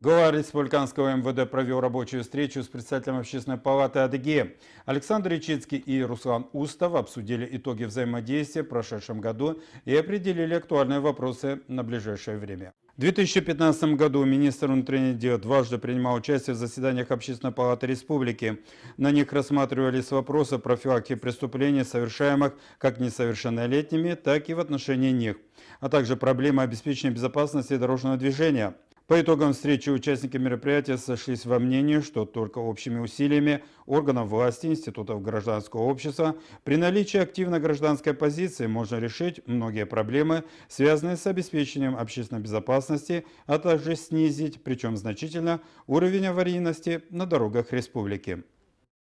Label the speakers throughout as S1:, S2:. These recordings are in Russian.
S1: Глава республиканского МВД провел рабочую встречу с представителем общественной палаты Адыгея. Александр Ичицкий и Руслан Устав обсудили итоги взаимодействия в прошедшем году и определили актуальные вопросы на ближайшее время. В 2015 году министр внутренних дел дважды принимал участие в заседаниях Общественной палаты республики. На них рассматривались вопросы профилактики преступлений, совершаемых как несовершеннолетними, так и в отношении них, а также проблемы обеспечения безопасности дорожного движения – по итогам встречи участники мероприятия сошлись во мнении, что только общими усилиями органов власти, институтов гражданского общества при наличии активно гражданской позиции можно решить многие проблемы, связанные с обеспечением общественной безопасности, а также снизить, причем значительно, уровень аварийности на дорогах республики.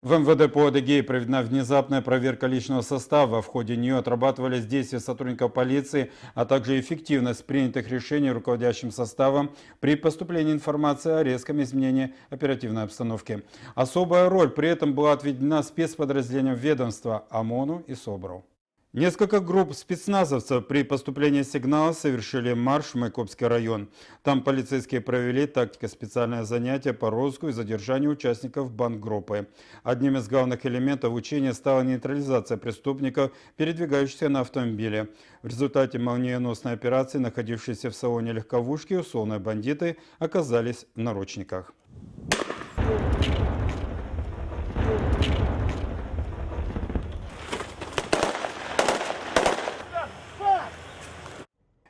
S1: В МВД по Адыгее проведена внезапная проверка личного состава. В ходе нее отрабатывались действия сотрудников полиции, а также эффективность принятых решений руководящим составом при поступлении информации о резком изменении оперативной обстановки. Особая роль при этом была отведена спецподразделениям ведомства ОМОНу и СОБРу. Несколько групп спецназовцев при поступлении сигнала совершили марш в Майкопский район. Там полицейские провели тактико специальное занятие по розыску и задержанию участников бандгруппы. Одним из главных элементов учения стала нейтрализация преступников, передвигающихся на автомобиле. В результате молниеносной операции, находившиеся в салоне легковушки, условные бандиты оказались в наручниках. Thank you.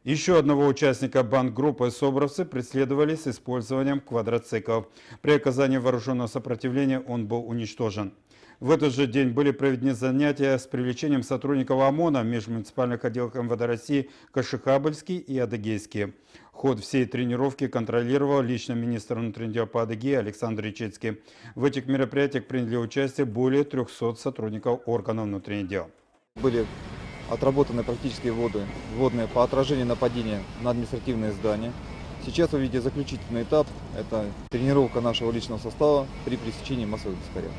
S1: Еще одного участника банк группы «Собровцы» преследовали с использованием квадроциклов. При оказании вооруженного сопротивления он был уничтожен. В этот же день были проведены занятия с привлечением сотрудников ОМОНа в межмуниципальных отделах МВД России Кашихабльский и Адыгейский. Ход всей тренировки контролировал лично министр внутренних дел по Адыгее Александр Речицкий. В этих мероприятиях приняли участие более 300 сотрудников органов внутренних дел. Были Отработаны практические воды, водные по отражению нападения на административные здания. Сейчас вы видите заключительный этап – это тренировка нашего личного состава при пресечении массовых дискарей.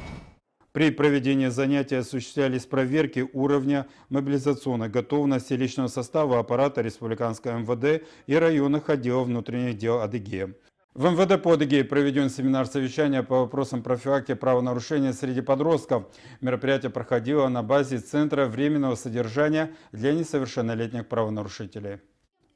S1: При проведении занятий осуществлялись проверки уровня мобилизационной готовности личного состава аппарата Республиканского МВД и районных отделов внутренних дел Адыгея. В МВД по проведен семинар-совещание по вопросам профилактики правонарушения среди подростков. Мероприятие проходило на базе Центра временного содержания для несовершеннолетних правонарушителей.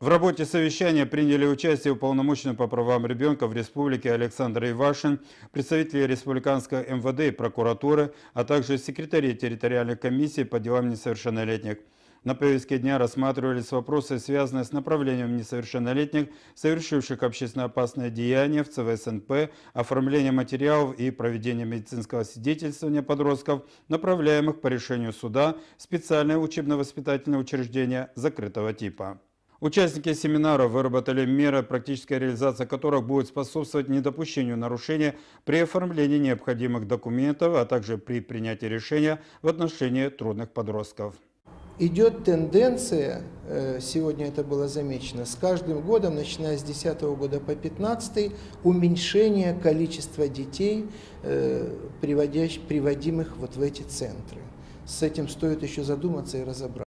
S1: В работе совещания приняли участие уполномоченный по правам ребенка в республике Александр Ивашин, представители республиканского МВД и прокуратуры, а также секретари территориальной комиссии по делам несовершеннолетних – на повестке дня рассматривались вопросы, связанные с направлением несовершеннолетних, совершивших общественно опасное деяние в ЦВСНП, оформление материалов и проведение медицинского свидетельствования подростков, направляемых по решению суда в специальное учебно-воспитательное учреждение закрытого типа. Участники семинара выработали меры, практическая реализация которых будет способствовать недопущению нарушения при оформлении необходимых документов, а также при принятии решения в отношении трудных подростков идет тенденция, э, сегодня это было замечено, с каждым годом, начиная с 2010 года по 2015, уменьшение количества детей, э, приводящих, приводимых вот в эти центры. С этим стоит еще задуматься и разобраться.